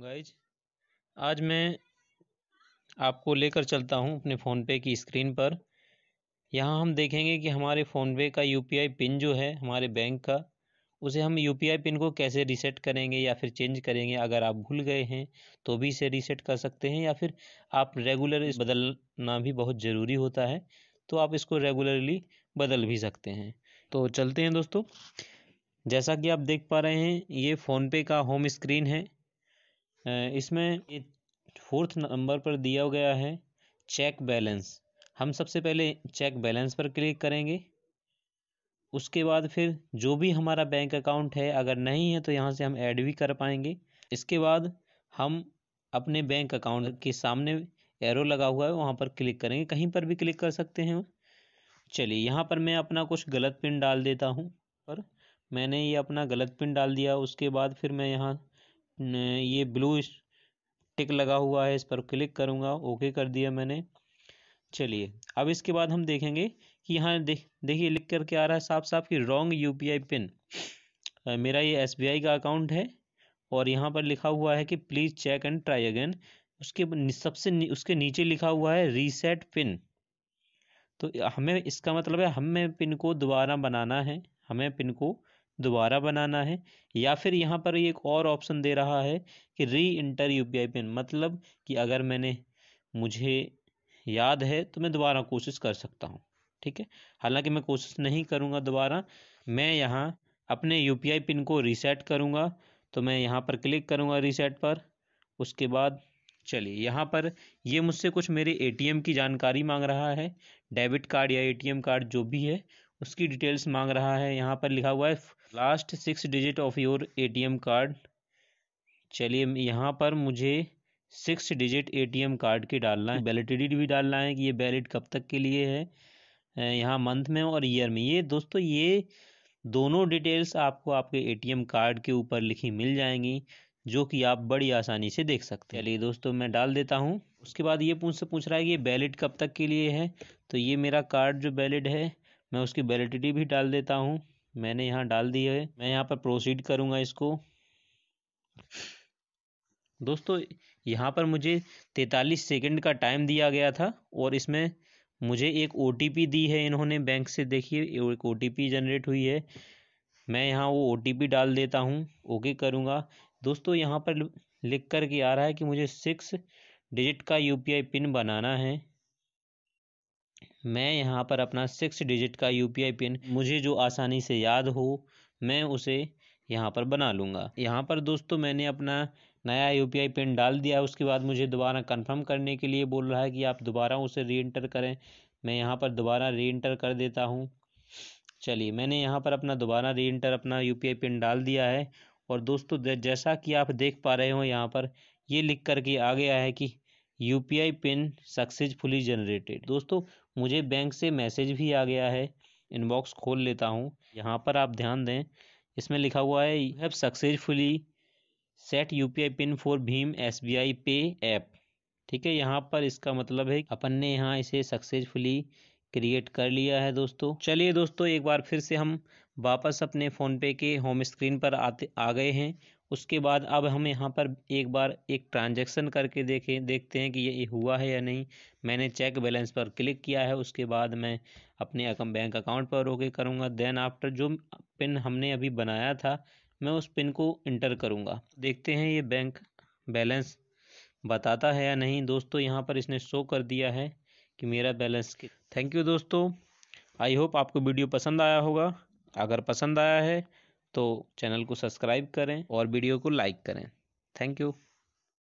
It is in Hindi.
गाइज आज मैं आपको लेकर चलता हूं अपने फ़ोन पे की स्क्रीन पर यहां हम देखेंगे कि हमारे फ़ोन पे का यूपीआई पिन जो है हमारे बैंक का उसे हम यूपीआई पिन को कैसे रीसेट करेंगे या फिर चेंज करेंगे अगर आप भूल गए हैं तो भी इसे रीसेट कर सकते हैं या फिर आप रेगुलर इस बदलना भी बहुत ज़रूरी होता है तो आप इसको रेगुलरली बदल भी सकते हैं तो चलते हैं दोस्तों जैसा कि आप देख पा रहे हैं ये फ़ोनपे का होम स्क्रीन है इसमें फोर्थ नंबर पर दिया गया है चेक बैलेंस हम सबसे पहले चेक बैलेंस पर क्लिक करेंगे उसके बाद फिर जो भी हमारा बैंक अकाउंट है अगर नहीं है तो यहाँ से हम ऐड भी कर पाएंगे इसके बाद हम अपने बैंक अकाउंट के सामने एरो लगा हुआ है वहाँ पर क्लिक करेंगे कहीं पर भी क्लिक कर सकते हैं चलिए यहाँ पर मैं अपना कुछ गलत पिन डाल देता हूँ पर मैंने ये अपना गलत पिन डाल दिया उसके बाद फिर मैं यहाँ ये ब्लू टिक लगा हुआ है इस पर क्लिक करूँगा ओके कर दिया मैंने चलिए अब इसके बाद हम देखेंगे कि यहाँ देख देखिए लिख करके आ रहा है साफ साफ कि रॉन्ग यूपीआई पिन मेरा ये एसबीआई का अकाउंट है और यहाँ पर लिखा हुआ है कि please check and try again उसके सबसे नी, उसके नीचे लिखा हुआ है रीसेट पिन तो हमें इसका मतलब है हमें पिन को दोबारा बनाना है हमें पिन को दोबारा बनाना है या फिर यहाँ पर एक और ऑप्शन दे रहा है कि री इंटर यू पिन मतलब कि अगर मैंने मुझे याद है तो मैं दोबारा कोशिश कर सकता हूँ ठीक है हालांकि मैं कोशिश नहीं करूँगा दोबारा मैं यहाँ अपने यू पिन को रीसेट करूँगा तो मैं यहाँ पर क्लिक करूँगा रीसेट पर उसके बाद चलिए यहाँ पर ये मुझसे कुछ मेरे एटीएम की जानकारी मांग रहा है डेबिट कार्ड या एटीएम कार्ड जो भी है उसकी डिटेल्स मांग रहा है यहाँ पर लिखा हुआ है last six digit of your ATM card चलिए यहाँ पर मुझे सिक्स डिजिट एटीएम कार्ड के डालना है वैलिडिटी भी डालना है कि ये वैलिड कब तक के लिए है यहाँ मंथ में और ईयर में ये दोस्तों ये दोनों डिटेल्स आपको आपके एटीएम कार्ड के ऊपर लिखी मिल जाएंगी जो कि आप बड़ी आसानी से देख सकते हैं चलिए दोस्तों मैं डाल देता हूँ उसके बाद ये पूछ से पूछ रहा है कि ये वैलिड कब तक के लिए है तो ये मेरा कार्ड जो वैलिड है मैं उसकी वैलिडिटी भी डाल देता हूँ मैंने यहाँ डाल दी है मैं यहाँ पर प्रोसीड करूँगा इसको दोस्तों यहाँ पर मुझे तैतालीस सेकंड का टाइम दिया गया था और इसमें मुझे एक ओ दी है इन्होंने बैंक से देखिए एक ओ जनरेट हुई है मैं यहाँ वो ओ डाल देता हूँ ओके करूँगा दोस्तों यहाँ पर लिख कर के आ रहा है कि मुझे सिक्स डिजिट का यू पिन बनाना है मैं यहाँ पर अपना सिक्स डिजिट का यू पिन मुझे जो आसानी से याद हो मैं उसे यहाँ पर बना लूँगा यहाँ पर दोस्तों मैंने अपना नया यू पिन डाल दिया उसके बाद मुझे दोबारा कंफर्म करने के लिए बोल रहा है कि आप दोबारा उसे री एंटर करें मैं यहाँ पर दोबारा री एंटर कर देता हूँ चलिए मैंने यहाँ पर अपना दोबारा री इंटर अपना यू पिन डाल दिया है और दोस्तों जैसा कि आप देख पा रहे हो यहाँ पर ये लिख करके आ गया है कि U P I pin successfully generated दोस्तों मुझे बैंक से मैसेज भी आ गया है इनबॉक्स खोल लेता हूँ यहाँ पर आप ध्यान दें इसमें लिखा हुआ है you have successfully set U P I pin for भीम S B I pay app ठीक है यहाँ पर इसका मतलब है अपन ने यहाँ इसे सक्सेसफुली क्रिएट कर लिया है दोस्तों चलिए दोस्तों एक बार फिर से हम वापस अपने फ़ोन पे के होम स्क्रीन पर आते आ गए हैं उसके बाद अब हम यहाँ पर एक बार एक ट्रांजैक्शन करके देखें देखते हैं कि ये हुआ है या नहीं मैंने चेक बैलेंस पर क्लिक किया है उसके बाद मैं अपने अकम बैंक अकाउंट पर ओके करूँगा देन आफ्टर जो पिन हमने अभी बनाया था मैं उस पिन को इंटर करूँगा देखते हैं ये बैंक बैलेंस बताता है या नहीं दोस्तों यहाँ पर इसने शो कर दिया है कि मेरा बैलेंस थैंक यू दोस्तों आई होप आपको वीडियो पसंद आया होगा अगर पसंद आया है तो चैनल को सब्सक्राइब करें और वीडियो को लाइक करें थैंक यू